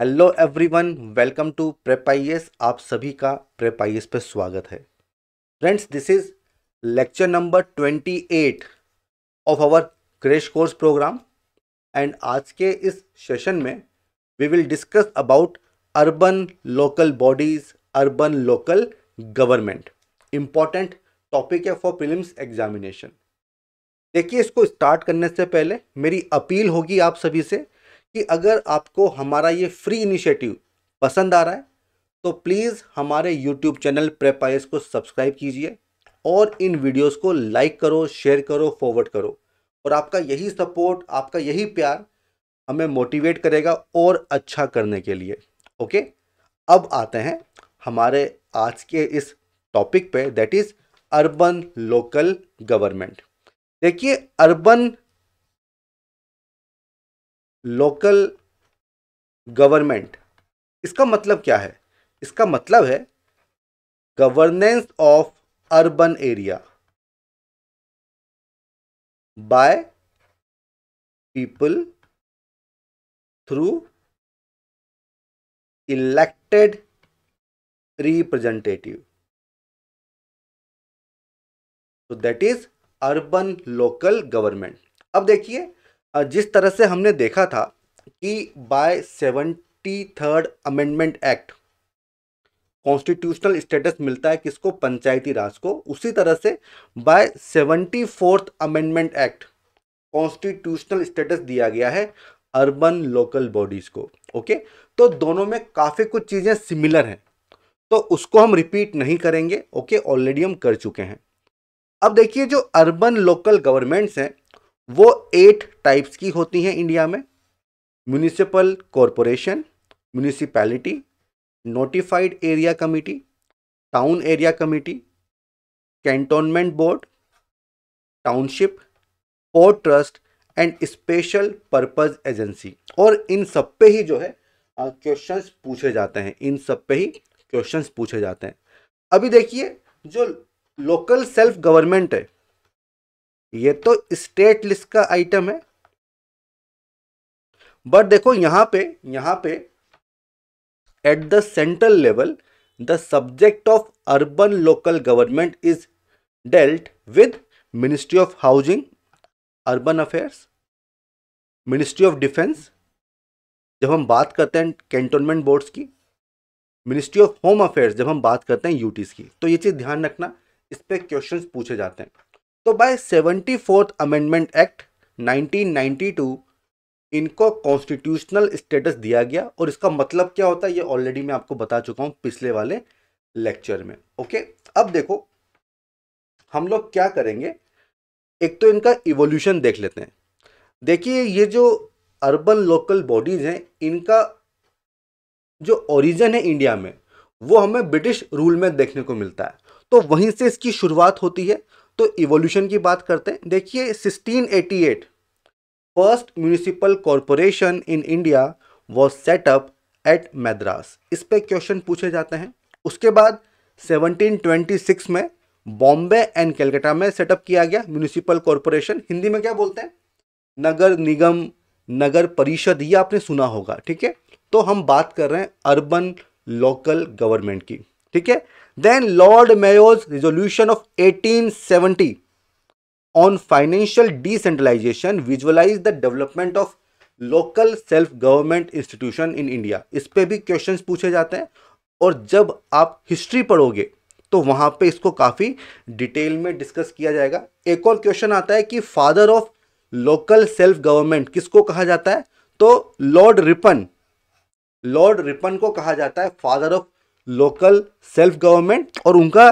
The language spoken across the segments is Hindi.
Hello everyone welcome to Prep I आप सभी का प्रेप आई e पे स्वागत है friends this is lecture number twenty eight of our crash course program and आज के इस सेशन में we will discuss about urban local bodies urban local government important topic है फॉर प्रीलिम्स एग्जामिनेशन देखिए इसको स्टार्ट करने से पहले मेरी अपील होगी आप सभी से कि अगर आपको हमारा ये फ्री इनिशिएटिव पसंद आ रहा है तो प्लीज़ हमारे यूट्यूब चैनल प्रेपाइस को सब्सक्राइब कीजिए और इन वीडियोस को लाइक करो शेयर करो फॉरवर्ड करो और आपका यही सपोर्ट आपका यही प्यार हमें मोटिवेट करेगा और अच्छा करने के लिए ओके अब आते हैं हमारे आज के इस टॉपिक पे that is urban local government देखिए अर्बन लोकल गवर्नमेंट इसका मतलब क्या है इसका मतलब है governance of urban area by people through elected representative तो that is urban local government अब देखिए जिस तरह से हमने देखा था कि by seventy third amendment act constitutional status मिलता है किसको पंचायती राज को उसी तरह से by seventy fourth amendment act constitutional status दिया गया है अर्बन लोकल बॉडीज़ को ओके तो दोनों में काफ़ी कुछ चीज़ें सिमिलर हैं तो उसको हम रिपीट नहीं करेंगे ओके ऑलरेडी हम कर चुके हैं अब देखिए जो अर्बन लोकल गवर्नमेंट्स हैं वो एट टाइप्स की होती हैं इंडिया में municipal corporation municipality notified area committee town area committee cantonment board township port trust and special purpose agency और इन सब पे ही जो है क्वेश्चंस पूछे जाते हैं इन सब पे ही क्वेश्चंस पूछे जाते हैं अभी देखिए जो लोकल सेल्फ गवर्नमेंट है ये तो स्टेट लिस्ट का आइटम है बट देखो यहां पे यहां पे at the central level the subject of urban local government is dealt with ministry of housing urban affairs ministry of defence जब हम बात करते हैं कैंटोनमेंट बोर्ड्स की मिनिस्ट्री ऑफ होम अफेयर्स जब हम बात करते हैं यूटीज़ की तो ये चीज़ ध्यान रखना इस पर क्वेश्चन पूछे जाते हैं तो by seventy fourth amendment act 1992 इनको कॉन्स्टिट्यूशनल स्टेटस दिया गया और इसका मतलब क्या होता है ये ऑलरेडी मैं आपको बता चुका हूँ पिछले वाले लेक्चर में ओके अब देखो हम लोग क्या करेंगे एक तो इनका इवोल्यूशन देख लेते हैं देखिए ये जो अर्बन लोकल बॉडीज़ हैं इनका जो ओरिजिन है इंडिया में वो हमें ब्रिटिश रूल में देखने को मिलता है तो वहीं से इसकी शुरुआत होती है तो इवोल्यूशन की बात करते हैं देखिए 1688 first municipal corporation in India was set up at Madras इस पर क्वेश्चन पूछे जाते हैं उसके बाद 1726 में बॉम्बे एंड कैलकाटा में सेटअप किया गया म्यूनिसिपल कॉरपोरेशन हिंदी में क्या बोलते हैं नगर निगम नगर परिषद ये आपने सुना होगा ठीक है तो हम बात कर रहे हैं अर्बन लोकल गवर्नमेंट की ठीक है Then Lord Mayo's resolution of 1870 on financial decentralization visualized the development of local self government institution in India इस पर भी क्वेश्चन पूछे जाते हैं और जब आप हिस्ट्री पढ़ोगे तो वहाँ पे इसको काफ़ी डिटेल में डिस्कस किया जाएगा एक और क्वेश्चन आता है कि father of local self government किसको कहा जाता है तो लॉर्ड रिपन लॉर्ड रिपन को कहा जाता है father of local self government और उनका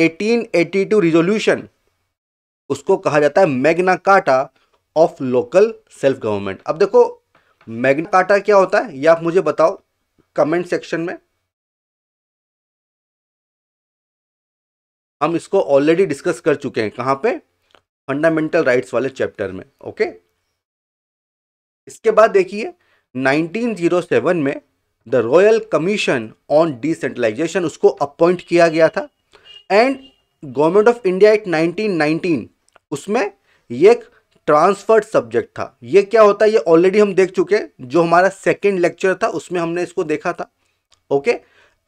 1882 रिजोल्यूशन उसको कहा जाता है मैग्ना काटा ऑफ लोकल सेल्फ गवर्नमेंट अब देखो मैग्ना काटा क्या होता है ये आप मुझे बताओ कमेंट सेक्शन में हम इसको ऑलरेडी डिस्कस कर चुके हैं कहां पे फंडामेंटल राइट्स वाले चैप्टर में ओके इसके बाद देखिए 1907 में the royal commission on decentralization उसको अपॉइंट किया गया था and government of India act 1919 उसमें ये एक ट्रांसफर्ड सब्जेक्ट था ये क्या होता है ये ऑलरेडी हम देख चुके हैं जो हमारा सेकेंड लेक्चर था उसमें हमने इसको देखा था okay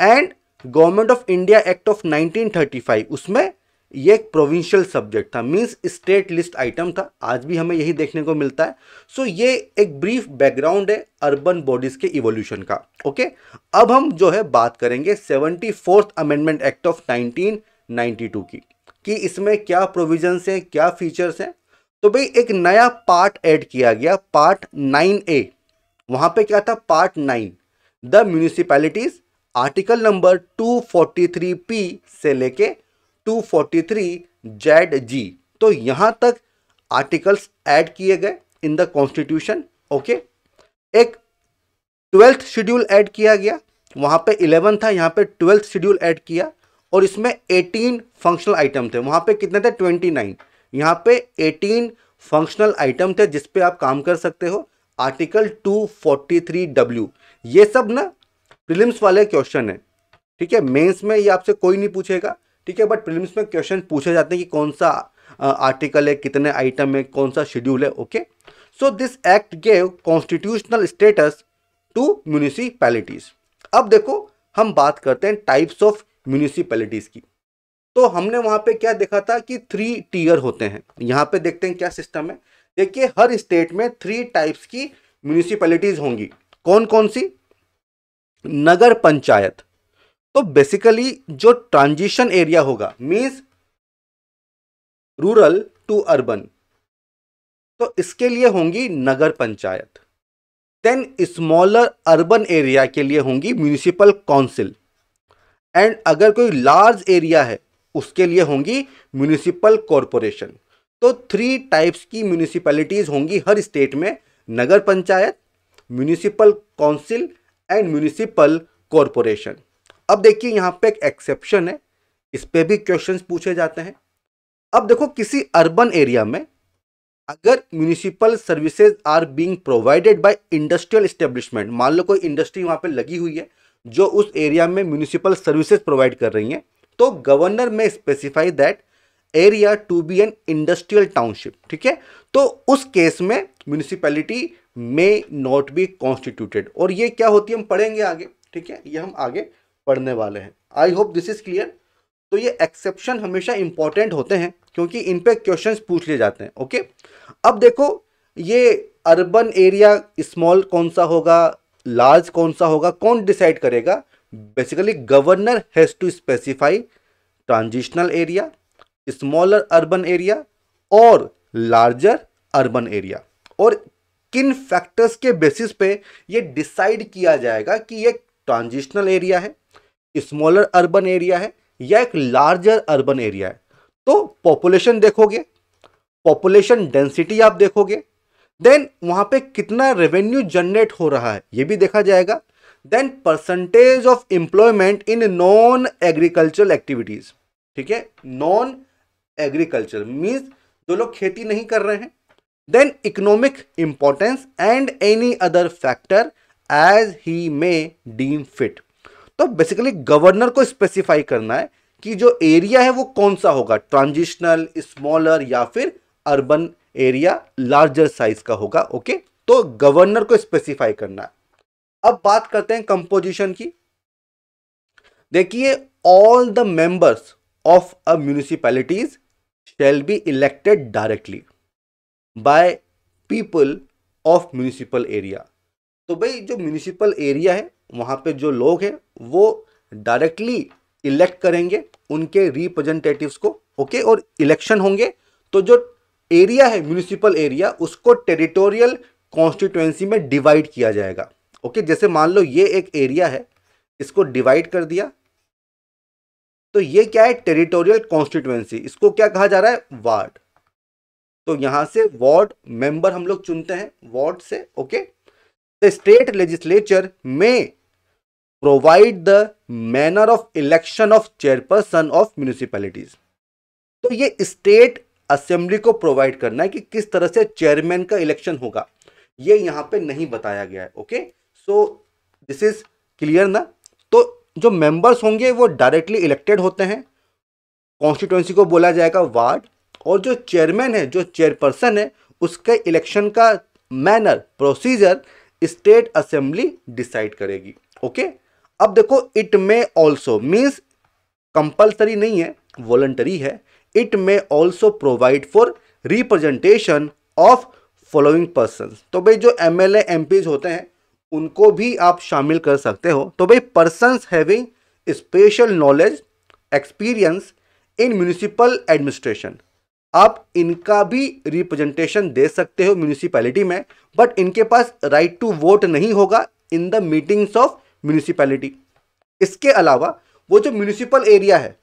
and government of India act of 1935 उसमें ये एक प्रोविंशियल सब्जेक्ट था मींस स्टेट लिस्ट आइटम था आज भी हमें यही देखने को मिलता है सो so, ये एक ब्रीफ बैकग्राउंड है अर्बन बॉडीज़ के इवोल्यूशन का ओके okay? अब हम जो है बात करेंगे सेवेंटी अमेंडमेंट एक्ट ऑफ 1992 की कि इसमें क्या प्रोविजंस हैं क्या फीचर्स हैं तो भाई एक नया पार्ट ऐड किया गया पार्ट नाइन ए वहां पे क्या था part nine the municipalities article number three P से लेके 243 जेड जी तो यहां तक आर्टिकल्स ऐड किए गए इन द कॉन्स्टिट्यूशन ओके एक ट्वेल्थ शेड्यूल ऐड किया गया वहां पे इलेवन था यहां पे ट्वेल्थ शेड्यूल ऐड किया और इसमें एटीन फंक्शनल आइटम थे वहां पे कितने थे ट्वेंटी नाइन यहां पे एटीन फंक्शनल आइटम थे जिस पे आप काम कर सकते हो article two forty three W ये सब ना प्रिलिम्स वाले क्वेश्चन है ठीक है मेंस में ये आपसे कोई नहीं पूछेगा ठीक है बट प्रीलिम्स में क्वेश्चन पूछे जाते हैं कि कौन सा आर्टिकल है कितने आइटम है कौन सा शेड्यूल है okay so this act gave constitutional status to municipalities अब देखो हम बात करते हैं टाइप्स ऑफ म्यूनिसिपैलिटीज़ की तो हमने वहां पे क्या देखा था कि थ्री टीयर होते हैं यहाँ पे देखते हैं क्या सिस्टम है देखिए हर स्टेट में थ्री टाइप्स की म्यूनिसिपैलिटीज़ होंगी कौन कौन सी नगर पंचायत तो बेसिकली जो ट्रांजिशन एरिया होगा मीन्स रूरल टू अर्बन तो इसके लिए होंगी nagar panchayat then smaller urban area के लिए होंगी म्यूनिसिपल काउंसिल एंड अगर कोई लार्ज एरिया है उसके लिए होंगी म्यूनिसिपल कॉरपोरेशन तो थ्री टाइप्स की म्यूनिसिपैलिटीज़ होंगी हर स्टेट में nagar panchayat municipal council and municipal corporation अब देखिए यहाँ पे एक एक्सेप्शन है इस पर भी क्वेश्चन पूछे जाते हैं अब देखो किसी अर्बन एरिया में अगर municipal services are being provided by industrial establishment मान लो कोई इंडस्ट्री वहाँ पे लगी हुई है जो उस एरिया में म्यूनिसिपल सर्विसेज प्रोवाइड कर रही हैं तो गवर्नर में specify that area to be an industrial township ठीक है तो उस केस में municipality may not be constituted और ये क्या होती है हम पढ़ेंगे आगे ठीक है ये हम आगे पढ़ने वाले हैं I hope this is clear तो ये एक्सेप्शन हमेशा इंपॉर्टेंट होते हैं क्योंकि इन पर क्वेश्चन पूछ लिए जाते हैं ओके अब देखो ये अर्बन एरिया स्मॉल कौन सा होगा लार्ज कौन सा होगा कौन डिसाइड करेगा basically governor has to specify transitional area smaller urban area और लार्जर अर्बन एरिया और किन फैक्टर्स के बेसिस पे ये डिसाइड किया जाएगा कि ये ट्रांजिशनल एरिया है स्मॉलर अर्बन एरिया है या एक लार्जर अर्बन एरिया है तो पॉपुलेशन देखोगे पॉपुलेशन डेंसिटी आप देखोगे देन वहां पे कितना रेवेन्यू जनरेट हो रहा है ये भी देखा जाएगा then percentage of employment in non agricultural activities ठीक है नॉन एग्रीकल्चर मीन्स जो लोग खेती नहीं कर रहे हैं then economic importance and any other factor as he may deem fit तो बेसिकली गवर्नर को स्पेसिफाई करना है कि जो एरिया है वो कौन सा होगा ट्रांजिशनल स्मॉलर या फिर अर्बन एरिया लार्जर साइज का होगा ओके तो गवर्नर को स्पेसिफाई करना है अब बात करते हैं कंपोजिशन की देखिए all the members of a municipalities shall be elected directly by people of municipal area तो भाई जो म्यूनिसिपल एरिया है वहाँ पे जो लोग हैं वो डायरेक्टली इलेक्ट करेंगे उनके रिप्रेजेंटेटिव्स को ओके और इलेक्शन होंगे तो जो एरिया है म्यूनिसिपल एरिया उसको टेरिटोरियल कॉन्स्टिट्यूएंसी में डिवाइड किया जाएगा ओके जैसे मान लो ये एक एरिया है इसको डिवाइड कर दिया तो ये क्या है टेरिटोरियल कॉन्स्टिट्यूएंसी इसको क्या कहा जा रहा है वार्ड तो यहां से वार्ड मेंबर हम लोग चुनते हैं वार्ड से okay the state legislature may provide the manner of election of chairperson of municipalities तो ये स्टेट असेंबली को प्रोवाइड करना है कि किस तरह से चेयरमैन का इलेक्शन होगा ये यहां पे नहीं बताया गया है okay so this is clear ना तो जो मेंबर्स होंगे वो डायरेक्टली इलेक्टेड होते हैं कॉन्स्टिट्यूंसी को बोला जाएगा वार्ड और जो चेयरमैन है जो चेयरपर्सन है उसके इलेक्शन का manner procedure state assembly decide करेगी ओके अब देखो it may also means compulsory नहीं है वॉलंटरी है it may also provide for representation of following person तो भाई जो एम एल होते हैं उनको भी आप शामिल कर सकते हो तो भाई persons having special knowledge experience in municipal administration आप इनका भी रिप्रेजेंटेशन दे सकते हो म्यूनिसिपैलिटी में बट इनके पास राइट टू वोट नहीं होगा in the meetings of municipality इसके अलावा वो जो म्यूनिसिपल एरिया है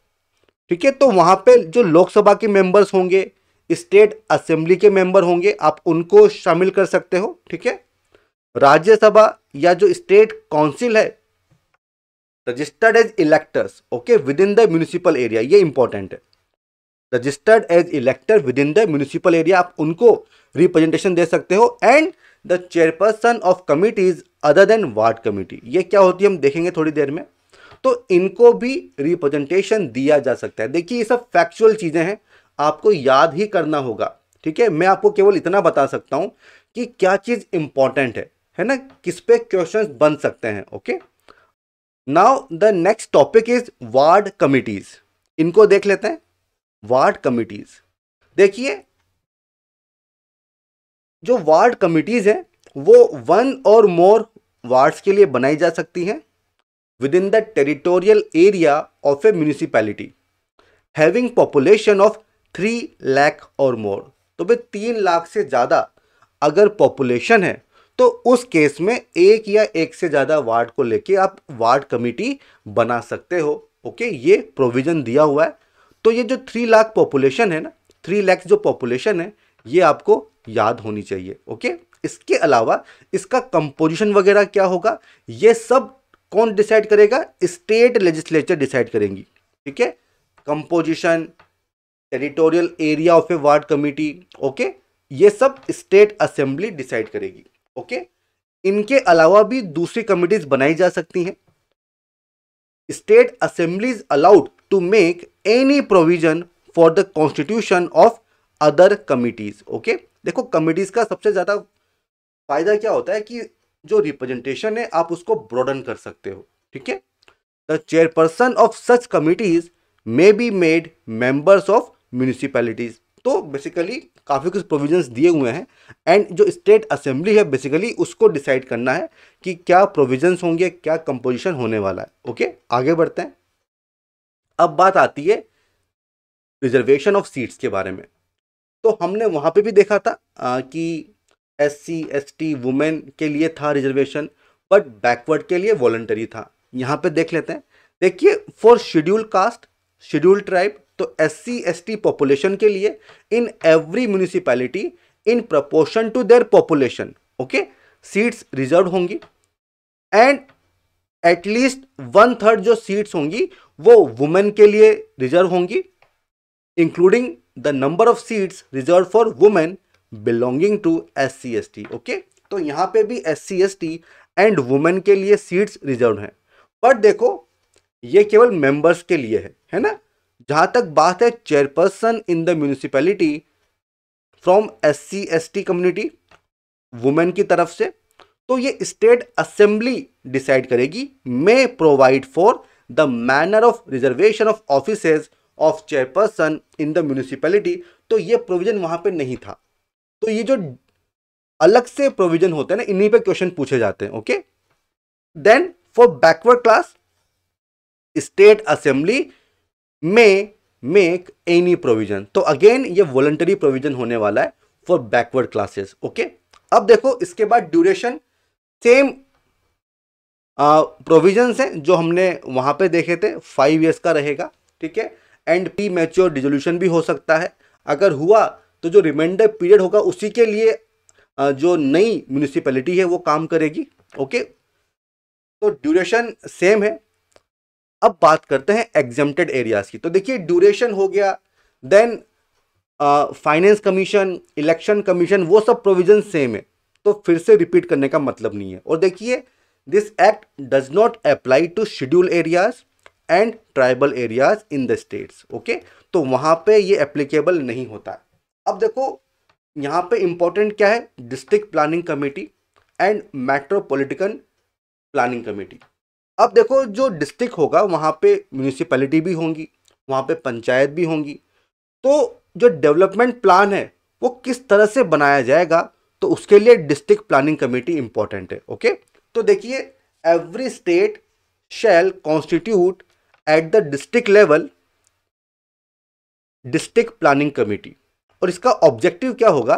ठीक है तो वहाँ पे जो लोकसभा के मेंबर्स होंगे स्टेट असेंबली के मेंबर होंगे आप उनको शामिल कर सकते हो ठीक है राज्यसभा या जो स्टेट काउंसिल है registered as electors okay within the municipal area ये इंपॉर्टेंट है registered as elector within the municipal area आप उनको रिप्रेजेंटेशन दे सकते हो and the chairperson of committees other than ward committee ये क्या होती है हम देखेंगे थोड़ी देर में तो इनको भी रिप्रेजेंटेशन दिया जा सकता है देखिए ये सब फैक्चुअल चीज़ें हैं आपको याद ही करना होगा ठीक है मैं आपको केवल इतना बता सकता हूँ कि क्या चीज़ इंपॉर्टेंट है है ना किस पे क्वेश्चन बन सकते हैं okay now the next topic is ward committees इनको देख लेते हैं वार्ड कमिटीज़ देखिए जो वार्ड कमिटीज़ हैं वो वन और मोर वार्ड्स के लिए बनाई जा सकती हैं within the territorial area of a municipality having population of three lakh और मोर तो भाई तीन लाख से ज़्यादा अगर पॉपुलेशन है तो उस केस में एक या एक से ज़्यादा वार्ड को लेके आप वार्ड कमेटी बना सकते हो ओके ये प्रोविज़न दिया हुआ है तो ये जो थ्री लाख पॉपुलेशन है ना थ्री लैख जो पॉपुलेशन है ये आपको याद होनी चाहिए ओके इसके अलावा इसका कंपोजिशन वगैरह क्या होगा ये सब कौन डिसाइड करेगा स्टेट लेजिस्लेचर डिसाइड करेंगी ठीक है composition territorial area of a ward committee okay ये सब स्टेट असेंबली डिसाइड करेगी ओके इनके अलावा भी दूसरी कमिटीज बनाई जा सकती हैं state assemblies allowed to make any provision for the constitution of other committees okay देखो कमिटीज का सबसे ज़्यादा फ़ायदा क्या होता है कि जो रिप्रेजेंटेशन है आप उसको ब्रॉडन कर सकते हो ठीक है the chairperson of such committees may be made members of municipalities तो बेसिकली काफ़ी कुछ प्रोविजंस दिए हुए हैं एंड जो स्टेट असेंबली है बेसिकली उसको डिसाइड करना है कि क्या प्रोविजंस होंगे क्या कंपोजिशन होने वाला है ओके आगे बढ़ते हैं अब बात आती है रिजर्वेशन ऑफ सीट्स के बारे में तो हमने वहाँ पे भी देखा था आ, कि S C S T women के लिए था रिजर्वेशन बट बैकवर्ड के लिए वॉलंटरी था यहाँ पे देख लेते हैं देखिए for schedule caste schedule tribe तो S C S T population के लिए in every municipality in proportion to their population okay seats reserve होंगी एंड एटलीस्ट वन थर्ड जो सीट्स होंगी वो वुमेन के लिए रिजर्व होंगी including the number of seats reserve for women belonging to S C S T okay तो यहां पे भी S C S T and women के लिए सीट्स रिजर्व हैं बट देखो ये केवल मेंबर्स के लिए है है ना जहां तक बात है chairperson in the municipality from S C S T community women की तरफ से तो ये स्टेट असेंबली डिसाइड करेगी may provide for the manner of reservation of offices of chairperson in the municipality तो ये प्रोविज़न वहां पे नहीं था तो ये जो अलग से प्रोविजन होते हैं ना इन्हीं पे क्वेश्चन पूछे जाते हैं okay then for backward class state assembly में मेक एनी प्रोविजन तो अगेन ये वॉलंटरी प्रोविजन होने वाला है फॉर बैकवर्ड क्लासेस ओके अब देखो इसके बाद ड्यूरेशन सेम प्रोविजन हैं जो हमने वहां पे देखे थे फाइव ईयर्स का रहेगा ठीक है एंड प्री मैच्योर डिजोल्यूशन भी हो सकता है अगर हुआ तो जो रिमाइंडर पीरियड होगा उसी के लिए जो नई म्यूनिसिपैलिटी है वो काम करेगी ओके तो ड्यूरेशन सेम है अब बात करते हैं एग्जेम्प्टेड एरियाज की तो देखिए ड्यूरेशन हो गया then finance commission election commission वो सब प्रोविजन सेम है तो फिर से रिपीट करने का मतलब नहीं है और देखिए this act does not apply to schedule areas and tribal areas in the states okay तो वहां पे ये एप्लीकेबल नहीं होता अब देखो यहाँ पे इम्पोर्टेंट क्या है district planning committee and metropolitan planning committee अब देखो जो डिस्ट्रिक्ट होगा वहाँ पे म्यूनिसिपैलिटी भी होंगी वहाँ पे पंचायत भी होंगी तो जो डेवलपमेंट प्लान है वो किस तरह से बनाया जाएगा तो उसके लिए डिस्ट्रिक्ट प्लानिंग कमेटी इंपॉर्टेंट है ओके तो देखिए every state shall constitute at the district level district planning committee और इसका ऑब्जेक्टिव क्या होगा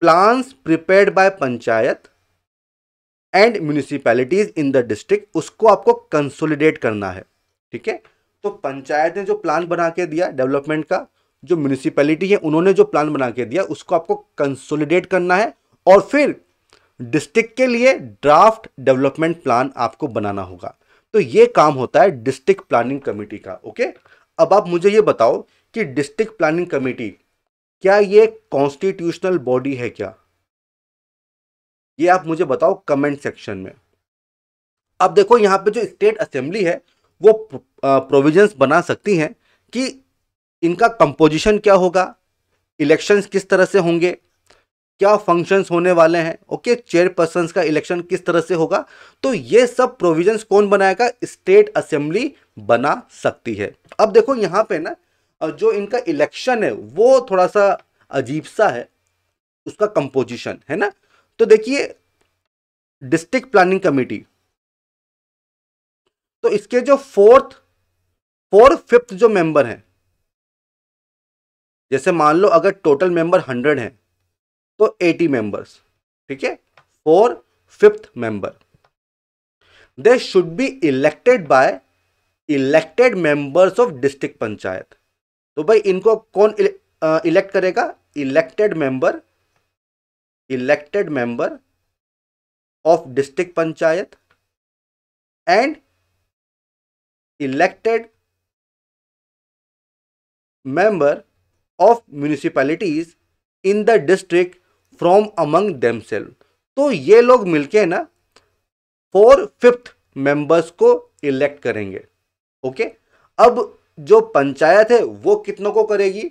plans prepared by panchayat and municipalities in the district उसको आपको कंसोलिडेट करना है ठीक है तो पंचायत ने जो प्लान बना के दिया डेवलपमेंट का जो म्यूनिसिपैलिटी है उन्होंने जो प्लान बना के दिया उसको आपको कंसोलिडेट करना है और फिर डिस्ट्रिक्ट के लिए ड्राफ्ट डेवलपमेंट प्लान आपको बनाना होगा तो ये काम होता है डिस्ट्रिक्ट प्लानिंग कमेटी का ओके अब आप मुझे ये बताओ कि डिस्ट्रिक्ट प्लानिंग कमेटी क्या ये कॉन्स्टिट्यूशनल बॉडी है क्या ये आप मुझे बताओ कमेंट सेक्शन में अब देखो यहां पे जो स्टेट असेंबली है वो प्रोविजंस बना सकती हैं कि इनका कंपोजिशन क्या होगा इलेक्शंस किस तरह से होंगे क्या फंक्शंस होने वाले हैं ओके चेयरपर्सन का इलेक्शन किस तरह से होगा तो ये सब प्रोविजंस कौन बनाएगा स्टेट असेंबली बना सकती है अब देखो यहां पे ना जो इनका इलेक्शन है वो थोड़ा सा अजीब सा है उसका कंपोजिशन है ना तो देखिए डिस्ट्रिक्ट प्लानिंग कमेटी तो इसके जो फोर्थ फोर फिफ्थ जो मेंबर हैं जैसे मान लो अगर टोटल मेंबर हंड्रेड हैं तो एटी मेंबर्स ठीक है four fifth member they should be elected by elected members of district panchayat तो भाई इनको कौन इलेक्ट करेगा elected member elected member of district panchayat and elected member of municipalities in the district from among themselves तो ये लोग मिलके ना फोर फिफ्थ मेंबर्स को इलेक्ट करेंगे ओके okay? अब जो पंचायत है वो कितनों को करेगी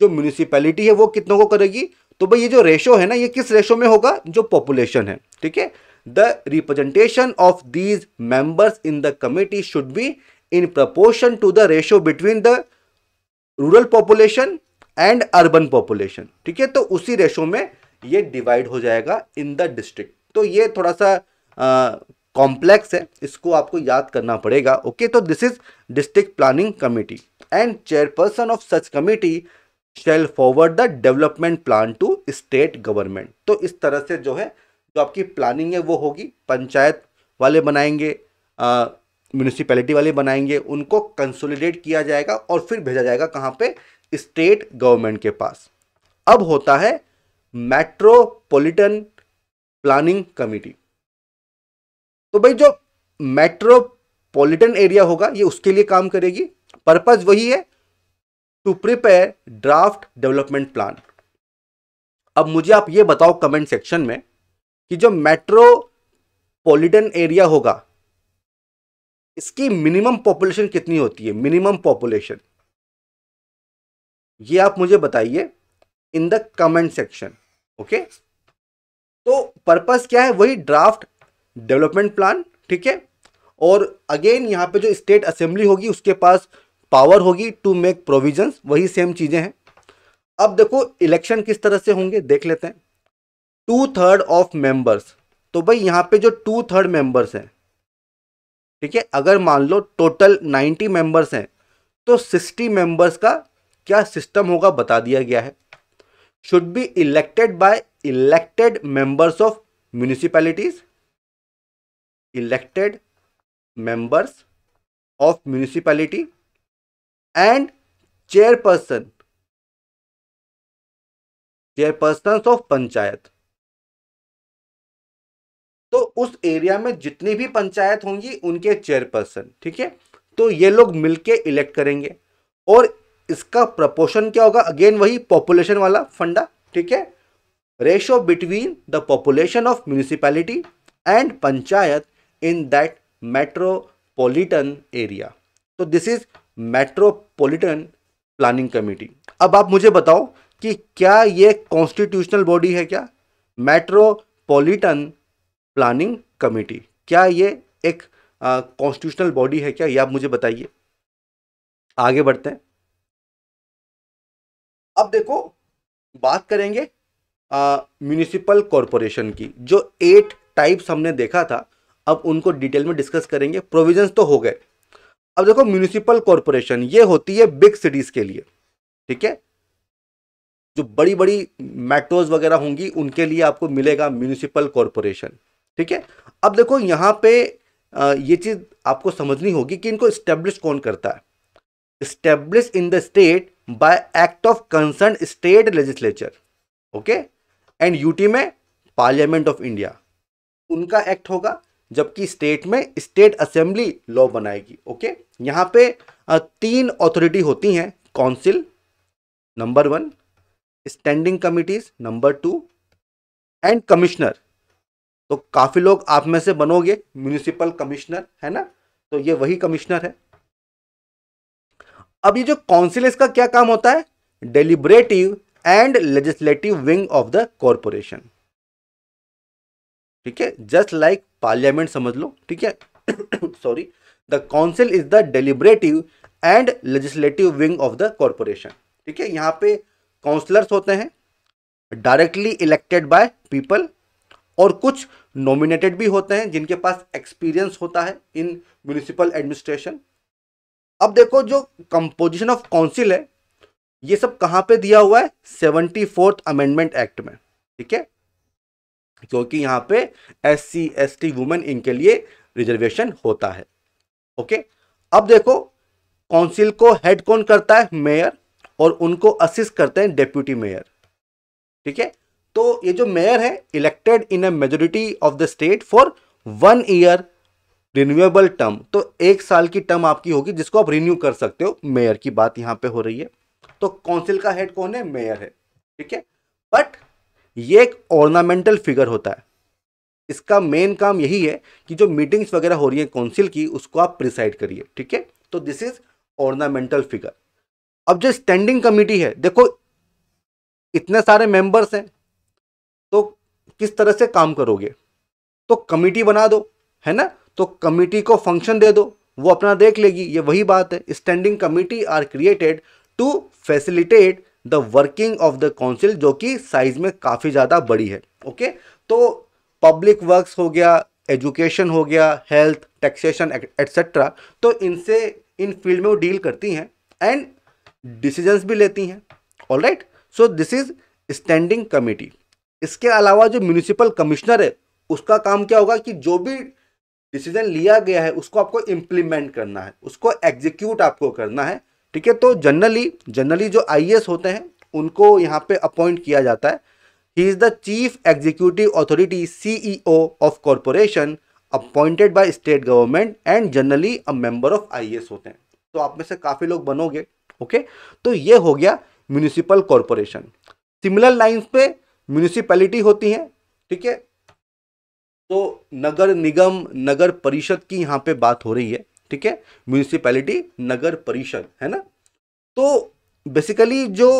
जो म्यूनिसिपैलिटी है वो कितनों को करेगी तो भाई ये जो रेशो है ना ये किस रेशो में होगा जो पॉपुलेशन है ठीक है the representation of these members in the committee should be in proportion to the ratio between the rural population and urban population ठीक है तो उसी रेशो में ये डिवाइड हो जाएगा इन द डिस्ट्रिक्ट तो ये थोड़ा सा कॉम्प्लेक्स है इसको आपको याद करना पड़ेगा ओके तो this is district planning committee and chairperson of such committee shall forward the development plan to state government तो इस तरह से जो है जो आपकी प्लानिंग है वो होगी पंचायत वाले बनाएंगे म्यूनिसिपैलिटी वाले बनाएंगे उनको कंसोलिडेट किया जाएगा और फिर भेजा जाएगा कहाँ पे स्टेट गवर्नमेंट के पास अब होता है मेट्रोपॉलिटन प्लानिंग कमेटी तो भाई जो मेट्रोपॉलिटन एरिया होगा ये उसके लिए काम करेगी पर्पज वही है to prepare draft development plan अब मुझे आप ये बताओ कमेंट सेक्शन में कि जो मेट्रोपॉलिटन एरिया होगा इसकी मिनिमम पॉपुलेशन कितनी होती है मिनिमम पॉपुलेशन ये आप मुझे बताइए in the comment section okay तो पर्पस क्या है वही ड्राफ्ट डेवलपमेंट प्लान ठीक है और अगेन यहाँ पे जो स्टेट असेंबली होगी उसके पास पावर होगी टू मेक प्रोविजंस वही सेम चीज़ें हैं अब देखो इलेक्शन किस तरह से होंगे देख लेते हैं टू थर्ड ऑफ मेंबर्स तो भाई यहाँ पे जो टू थर्ड मेंबर्स हैं ठीक है अगर मान लो टोटल नाइन्टी मेंबर्स हैं तो सिक्सटी मेंबर्स का क्या सिस्टम होगा बता दिया गया है should be elected by elected members of municipalities elected members of municipality and chairperson chairperson of panchayat तो उस एरिया में जितनी भी पंचायत होंगी उनके चेयरपर्सन ठीक है तो ये लोग मिलके इलेक्ट करेंगे और इसका प्रपोर्शन क्या होगा अगेन वही पॉपुलेशन वाला फंडा ठीक है ratio between the population of municipality and panchayat in that metropolitan area तो this is metropolitan planning committee अब आप मुझे बताओ कि क्या ये कॉन्स्टिट्यूशनल बॉडी है क्या मेट्रोपोलिटन प्लानिंग कमेटी क्या ये एक कॉन्स्टिट्यूशनल बॉडी है क्या ये आप मुझे बताइए आगे बढ़ते हैं अब देखो बात करेंगे म्यूनिसिपल कॉरपोरेशन की जो एट टाइप्स हमने देखा था अब उनको डिटेल में डिस्कस करेंगे प्रोविजंस तो हो गए अब देखो म्यूनिसिपल कॉरपोरेशन ये होती है बिग सिटीज़ के लिए ठीक है जो बड़ी बड़ी मेट्रोज वगैरह होंगी उनके लिए आपको मिलेगा म्यूनिसिपल कॉरपोरेशन ठीक है अब देखो यहाँ पे ये चीज़ आपको समझनी होगी कि इनको इस्टेब्लिश कौन करता है establish in the state by act of concern state legislature okay and UT में पार्लियामेंट ऑफ इंडिया उनका एक्ट होगा जबकि स्टेट में स्टेट असेंबली लॉ बनाएगी ओके यहां पे तीन ऑथोरिटी होती हैं council number one standing committees number two and commissioner तो काफ़ी लोग आप में से बनोगे म्यूनिसिपल कमिश्नर है ना तो ये वही कमिश्नर है अब ये जो काउंसिल इसका क्या काम होता है deliberative and legislative wing of the corporation ठीक है जस्ट लाइक पार्लियामेंट समझ लो ठीक है sorry the council is the deliberative and legislative wing of the corporation ठीक है यहाँ पे काउंसलर्स होते हैं डायरेक्टली इलेक्टेड बाय पीपल और कुछ नॉमिनेटेड भी होते हैं जिनके पास एक्सपीरियंस होता है इन म्यूनिसिपल एडमिनिस्ट्रेशन अब देखो जो कंपोजिशन ऑफ काउंसिल है ये सब कहाँ पे दिया हुआ है सेवेंटी फोर्थ अमेंडमेंट एक्ट में ठीक है क्योंकि यहाँ पे S C S T women इनके लिए रिजर्वेशन होता है ओके अब देखो काउंसिल को हेड कौन करता है मेयर और उनको असिस्ट करते हैं डेप्यूटी मेयर ठीक है तो ये जो मेयर है elected in a majority of the state for one year renewable term तो एक साल की टर्म आपकी होगी जिसको आप रिन्यू कर सकते हो मेयर की बात यहां पे हो रही है तो काउंसिल का हेड कौन है मेयर है ठीक है बट ये एक ऑर्नामेंटल फिगर होता है इसका मेन काम यही है कि जो मीटिंग्स वगैरह हो रही है काउंसिल की उसको आप प्रिसाइड करिए ठीक है तो दिस इज ऑर्नामेंटल फिगर अब जो स्टैंडिंग कमिटी है देखो इतने सारे मेंबर्स हैं तो किस तरह से काम करोगे तो कमिटी बना दो है ना तो कमिटी को फंक्शन दे दो वो अपना देख लेगी ये वही बात है standing committee are created to facilitate the working of the council जो कि साइज में काफ़ी ज़्यादा बड़ी है ओके तो पब्लिक वर्क्स हो गया एजुकेशन हो गया हेल्थ टैक्सेशन एट्सेट्रा तो इनसे इन फील्ड में वो डील करती हैं एंड डिसीजंस भी लेती हैं all right so this is standing committee इसके अलावा जो म्यूनिसिपल कमिश्नर है उसका काम क्या होगा कि जो भी डिसीजन लिया गया है उसको आपको इम्प्लीमेंट करना है उसको एग्जीक्यूट आपको करना है ठीक है तो जनरली जनरली जो आई होते हैं उनको यहाँ पे अपॉइंट किया जाता है he is the chief executive authority C of corporation appointed by state government and generally a member of I होते हैं तो आप में से काफ़ी लोग बनोगे ओके तो ये हो गया म्यूनिसिपल कॉरपोरेशन सिमिलर लाइन पे म्यूनिसिपैलिटी होती हैं ठीक है तो नगर निगम नगर परिषद की यहाँ पे बात हो रही है ठीक है म्यूनिसिपैलिटी नगर परिषद है ना तो बेसिकली जो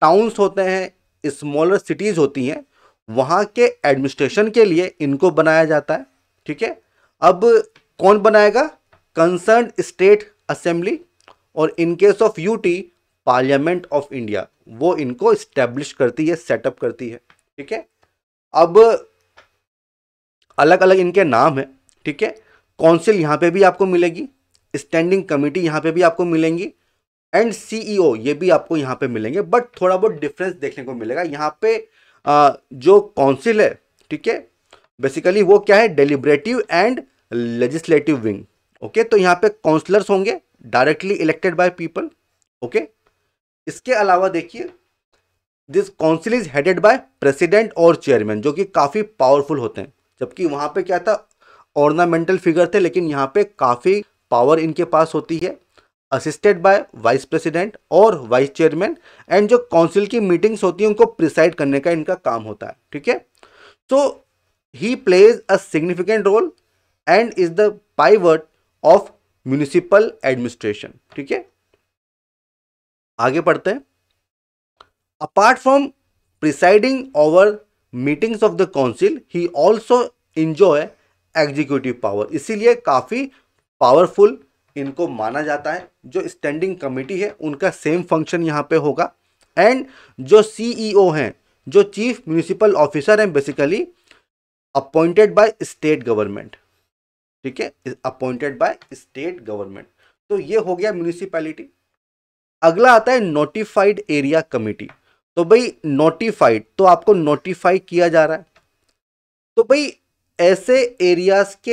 टाउन्स होते हैं स्मॉलर सिटीज़ होती हैं वहाँ के एडमिनिस्ट्रेशन के लिए इनको बनाया जाता है ठीक है अब कौन बनाएगा कंसर्न स्टेट असेंबली और in case of UT parliament of India वो इनको इस्टेब्लिश करती है सेटअप करती है ठीक है अब अलग अलग इनके नाम है ठीक है काउंसिल यहाँ पे भी आपको मिलेगी स्टैंडिंग कमेटी यहाँ पे भी आपको मिलेंगी एंड सीईओ e ये भी आपको यहाँ पे मिलेंगे बट थोड़ा बहुत डिफरेंस देखने को मिलेगा यहाँ पे आ, जो काउंसिल है ठीक है बेसिकली वो क्या है deliberative and legislative wing okay तो यहाँ पे काउंसलर्स होंगे directly elected by people okay इसके अलावा देखिए this council is headed by president और चेयरमैन जो कि काफ़ी पावरफुल होते हैं जबकि वहाँ पे क्या था ऑर्नामेंटल फिगर थे लेकिन यहाँ पे काफ़ी पावर इनके पास होती है असिस्टेड बाय वाइस प्रेसिडेंट और वाइस चेयरमैन एंड जो काउंसिल की मीटिंग्स होती हैं उनको प्रिसाइड करने का इनका काम होता है ठीक है so he plays a significant role and is the pivot of municipal administration ठीक है आगे पढ़ते हैं apart from presiding over meetings of the council he also enjoy executive power इसीलिए काफ़ी पावरफुल इनको माना जाता है जो स्टैंडिंग कमेटी है उनका सेम फंक्शन यहाँ पे होगा एंड जो सीईओ e हैं जो चीफ म्यूनिसिपल ऑफिसर हैं basically appointed by state government ठीक है अपॉइंटेड बाय स्टेट गवर्नमेंट तो ये हो गया म्यूनिसिपैलिटी अगला आता है नोटिफाइड एरिया कमेटी तो भाई नोटिफाइड तो आपको नोटिफाई किया जा रहा है तो भाई ऐसे एरियाज़ के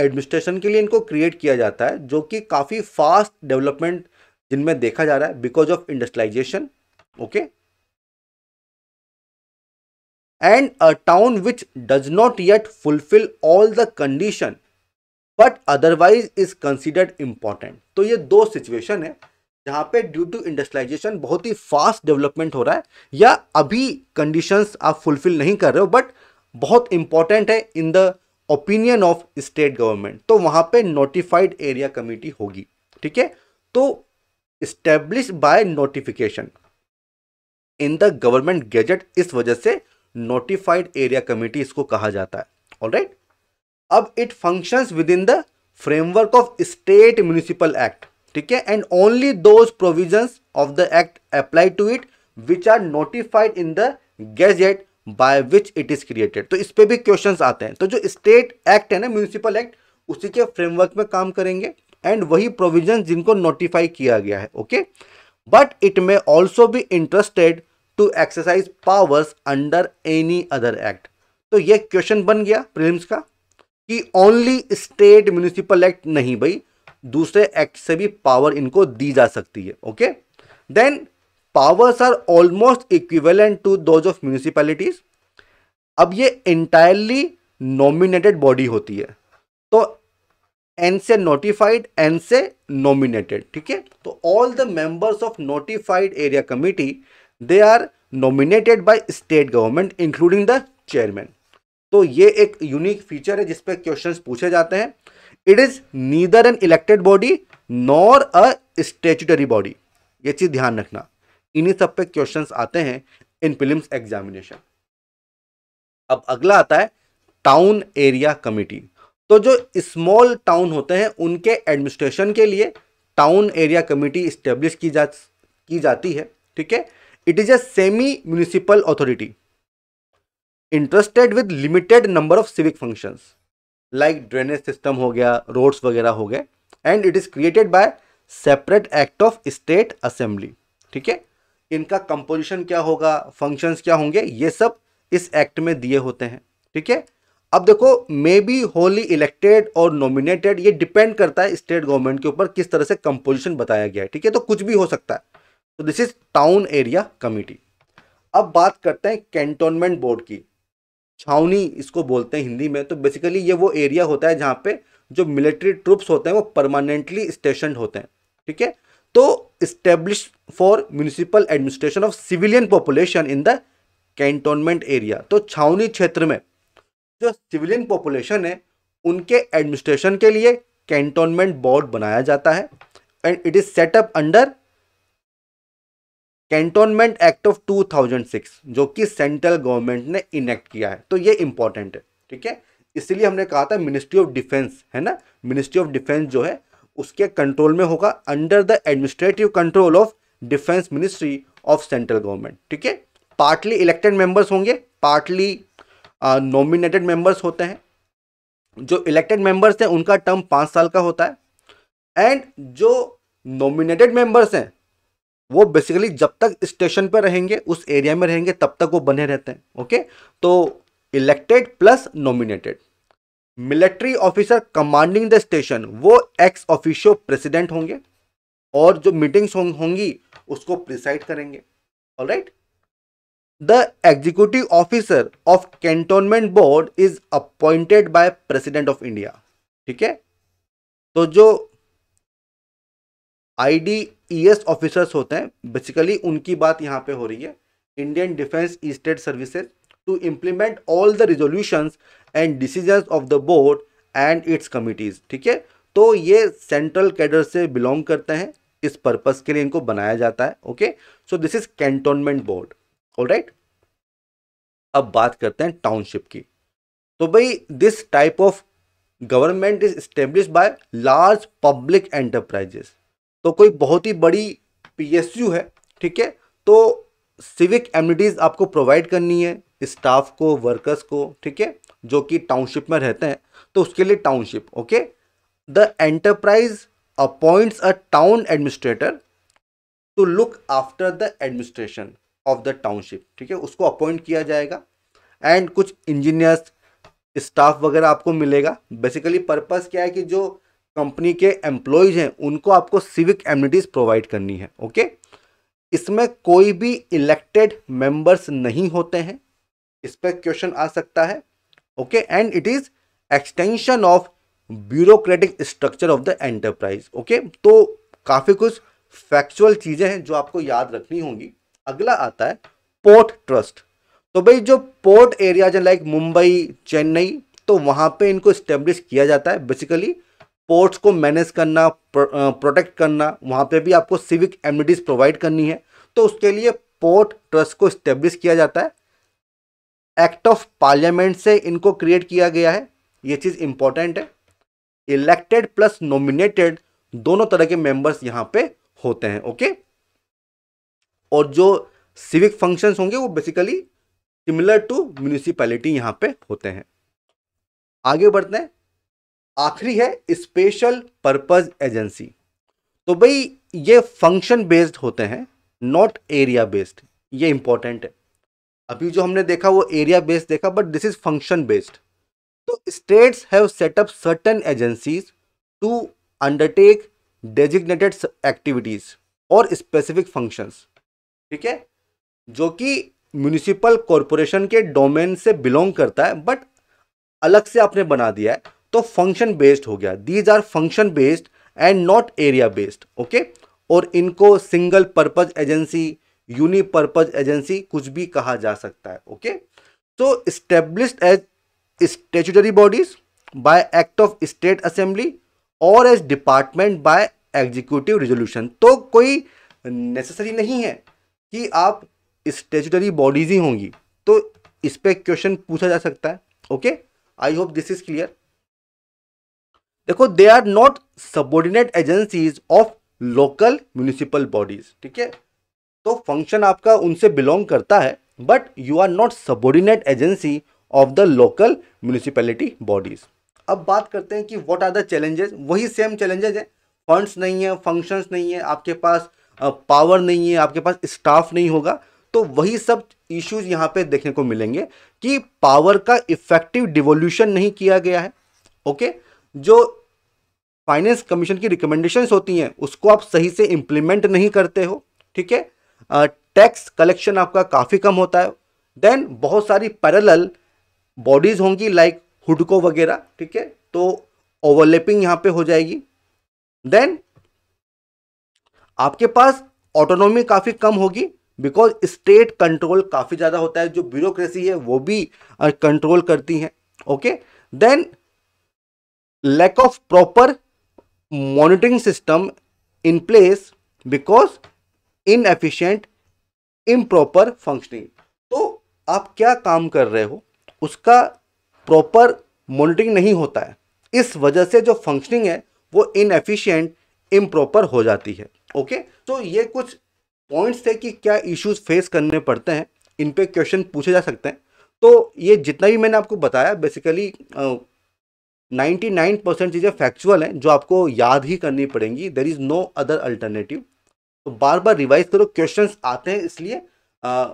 एडमिनिस्ट्रेशन के लिए इनको क्रिएट किया जाता है जो कि काफ़ी फास्ट डेवलपमेंट जिनमें देखा जा रहा है because of industrialisation okay and a town which does not yet fulfil all the condition but otherwise is considered important तो ये दो सिचुएशन है जहाँ पे ड्यू टू इंडस्ट्रियलाइजेशन बहुत ही फास्ट डेवलपमेंट हो रहा है या अभी कंडीशंस आप फुलफिल नहीं कर रहे हो बट बहुत इंपॉर्टेंट है in the opinion of state government तो वहां पे नोटिफाइड एरिया कमेटी होगी ठीक है तो establish by notification in the government gazette इस वजह से नोटिफाइड एरिया कमेटी इसको कहा जाता है ऑलराइट right? अब it functions within the framework of state municipal act ठीक है and only those provisions of the act apply to it which are notified in the gazette by which it is created तो इस पर भी क्वेश्चन आते हैं तो जो स्टेट एक्ट है ना म्यूनिसिपल एक्ट उसी के फ्रेमवर्क में काम करेंगे एंड वही प्रोविजन जिनको नोटिफाई किया गया है okay but it may also भी interested to exercise powers under any other act तो ये क्वेश्चन बन गया प्रिलिम्स का कि ओनली स्टेट म्यूनिसिपल एक्ट नहीं भाई दूसरे एक्ट से भी पावर इनको दी जा सकती है okay then powers are almost equivalent to those of municipalities अब ये इंटायरली नॉमिनेटेड बॉडी होती है तो एन से नोटिफाइड एन से नॉमिनेटेड ठीक है तो all the members of notified area committee they are nominated by state government including the chairman तो ये एक यूनिक फीचर है जिसपे क्वेश्चंस पूछे जाते हैं it is neither an elected body nor a statutory body ये चीज़ ध्यान रखना इन्हीं सब पे क्वेश्चंस आते हैं इन फिल्म्स एग्जामिनेशन अब अगला आता है टाउन एरिया कमेटी तो जो स्मॉल टाउन होते हैं उनके एडमिनिस्ट्रेशन के लिए टाउन एरिया कमेटी इस्टेब्लिश की जा की जाती है ठीक है it is a semi municipal authority interested with limited number of civic functions like drainage system हो गया रोड्स वगैरह हो गए and it is created by separate act of state assembly ठीक है इनका कंपोजिशन क्या होगा फंक्शंस क्या होंगे ये सब इस एक्ट में दिए होते हैं ठीक है अब देखो मे बी होली इलेक्टेड और नॉमिनेटेड ये डिपेंड करता है स्टेट गवर्नमेंट के ऊपर किस तरह से कंपोजिशन बताया गया है ठीक है तो कुछ भी हो सकता है तो this is town area committee अब बात करते हैं कैंटोनमेंट बोर्ड की छावनी इसको बोलते हैं हिंदी में तो बेसिकली ये वो एरिया होता है जहाँ पे जो मिलिट्री ट्रूप्स होते हैं वो परमानेंटली स्टेशन होते हैं ठीक है तो establish for municipal administration of civilian population in the cantonment area तो छावनी क्षेत्र में जो सिविलियन पॉपुलेशन है उनके एडमिनिस्ट्रेशन के लिए कैंटोनमेंट बोर्ड बनाया जाता है and it is set up under cantonment act of 2006 जो कि सेंट्रल गवर्नमेंट ने इनेक्ट किया है तो ये इंपॉर्टेंट है ठीक है इसलिए हमने कहा था मिनिस्ट्री ऑफ डिफेंस है ना मिनिस्ट्री ऑफ डिफेंस जो है उसके कंट्रोल में होगा under the administrative control of defence ministry of central government ठीक है पार्टली इलेक्टेड मेंबर्स होंगे पार्टली नॉमिनेटेड मेंबर्स होते हैं जो इलेक्टेड मेंबर्स हैं उनका टर्म पाँच साल का होता है एंड जो नॉमिनेटेड मेंबर्स हैं वो बेसिकली जब तक स्टेशन पर रहेंगे उस एरिया में रहेंगे तब तक वो बने रहते हैं ओके तो elected plus nominated military officer commanding the station वो एक्स ऑफिशियो प्रेसिडेंट होंगे और जो मीटिंग्स होंगी उसको प्रिसाइड करेंगे all right the executive officer of cantonment board is appointed by president of India ठीक है तो जो आईडीईएस ऑफिसर्स e होते हैं बेसिकली उनकी बात यहां पे हो रही है Indian defence state services to implement all the resolution and decision of the board and its committees ठीक है तो ये सेंट्रल कैडर से बिलोंग करते हैं इस पर्पस के लिए इनको बनाया जाता है okay so this is cantonment board right अब बात करते हैं टाउनशिप की तो भाई this type of government is establish by large public enterprises तो कोई बहुत ही बड़ी पीएसयू है ठीक है तो सिविक एमिटीज़ आपको प्रोवाइड करनी है स्टाफ को वर्कर्स को ठीक है जो कि टाउनशिप में रहते हैं तो उसके लिए township okay the enterprise appoints a town administrator to look after the administration of the township ठीक है उसको अपॉइंट किया जाएगा एंड कुछ इंजीनियर्स स्टाफ वगैरह आपको मिलेगा बेसिकली पर्पज क्या है कि जो कंपनी के एम्प्लॉयज हैं उनको आपको सिविक एम्यूनिटीज़ प्रोवाइड करनी है ओके इसमें कोई भी इलेक्टेड मेंबर्स नहीं होते हैं इस पर क्वेश्चन आ सकता है okay and it is extension of bureaucratic structure of the enterprise okay तो काफ़ी कुछ फैक्चुअल चीज़ें हैं जो आपको याद रखनी होंगी अगला आता है पोर्ट ट्रस्ट तो भाई जो पोर्ट एरियाज जो लाइक मुंबई चेन्नई तो वहां पे इनको स्टेब्लिश किया जाता है बेसिकली पोर्ट्स को मैनेज करना प्रोटेक्ट करना वहां पे भी आपको सिविक एमिटीज़ प्रोवाइड करनी है तो उसके लिए पोर्ट ट्रस्ट को स्टेब्लिश किया जाता है एक्ट ऑफ पार्लियामेंट से इनको क्रिएट किया गया है ये चीज़ इंपॉर्टेंट है इलेक्टेड प्लस नॉमिनेटेड दोनों तरह के मेंबर्स यहाँ पे होते हैं ओके और जो सिविक फंक्शंस होंगे वो बेसिकली सिमिलर टू म्यूनिसिपैलिटी यहाँ पे होते हैं आगे बढ़ते हैं आखिरी है स्पेशल पर्पज एजेंसी तो भाई ये फंक्शन बेस्ड होते हैं नॉट एरिया बेस्ड ये इंपॉर्टेंट है अभी जो हमने देखा वो एरिया बेस्ड देखा but this is function based तो states have setup certain agencies to undertake designated activities और स्पेसिफिक फंक्शंस ठीक है जो कि म्यूनिसिपल कॉरपोरेशन के डोमेन से बिलोंग करता है बट अलग से आपने बना दिया है तो फंक्शन बेस्ड हो गया these are function based and not area based okay और इनको single purpose agency unipurpose agency कुछ भी कहा जा सकता है okay so establish as statutory bodies by act of state assembly और as department by executive resolution तो कोई नेसेसरी नहीं है कि आप स्टेचुटरी बॉडीज ही होंगी तो इस पर क्वेश्चन पूछा जा सकता है okay I hope this is clear देखो they are not subordinate agencies of local municipal bodies ठीक है तो फंक्शन आपका उनसे बिलोंग करता है but you are not subordinate agency of the local municipality bodies अब बात करते हैं कि व्हाट आर द चैलेंजेस वही सेम चैलेंजेस हैं फंड्स नहीं है फंक्शंस नहीं है आपके पास पावर नहीं है आपके पास स्टाफ नहीं होगा तो वही सब इश्यूज यहाँ पे देखने को मिलेंगे कि पावर का इफेक्टिव डिवोल्यूशन नहीं किया गया है ओके जो फाइनेंस कमीशन की रिकमेंडेशंस होती हैं उसको आप सही से इम्प्लीमेंट नहीं करते हो ठीक है टैक्स कलेक्शन आपका काफ़ी कम होता है देन बहुत सारी पैरल बॉडीज़ होंगी लाइक हुडको वगैरह ठीक है तो ओवरलैपिंग यहाँ पे हो जाएगी देन आपके पास ऑटोनॉमी काफ़ी कम होगी बिकॉज स्टेट कंट्रोल काफ़ी ज़्यादा होता है जो ब्यूरोक्रेसी है वो भी कंट्रोल करती है okay then lack of proper monitoring system in place because inefficient improper functioning तो आप क्या काम कर रहे हो उसका प्रॉपर मॉनिटरिंग नहीं होता है इस वजह से जो फंक्शनिंग है वो इनएफिशिएंट इम्प्रॉपर हो जाती है ओके तो ये कुछ पॉइंट्स थे कि क्या इश्यूज फेस करने पड़ते हैं इन पे क्वेश्चन पूछे जा सकते हैं तो ये जितना भी मैंने आपको बताया बेसिकली नाइन्टी नाइन परसेंट चीज़ें फैक्चुअल हैं जो आपको याद ही करनी पड़ेंगी there is no other alternative तो बार बार रिवाइज करो क्वेश्चन आते हैं इसलिए आ,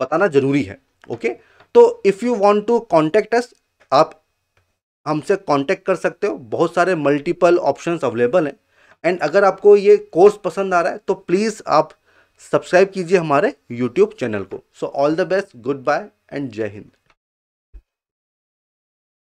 बताना जरूरी है ओके तो if you want to contact us आप हमसे कांटेक्ट कर सकते हो बहुत सारे मल्टीपल ऑप्शंस अवेलेबल हैं एंड अगर आपको ये कोर्स पसंद आ रहा है तो प्लीज़ आप सब्सक्राइब कीजिए हमारे यूट्यूब चैनल को so all the best goodbye and जय हिंद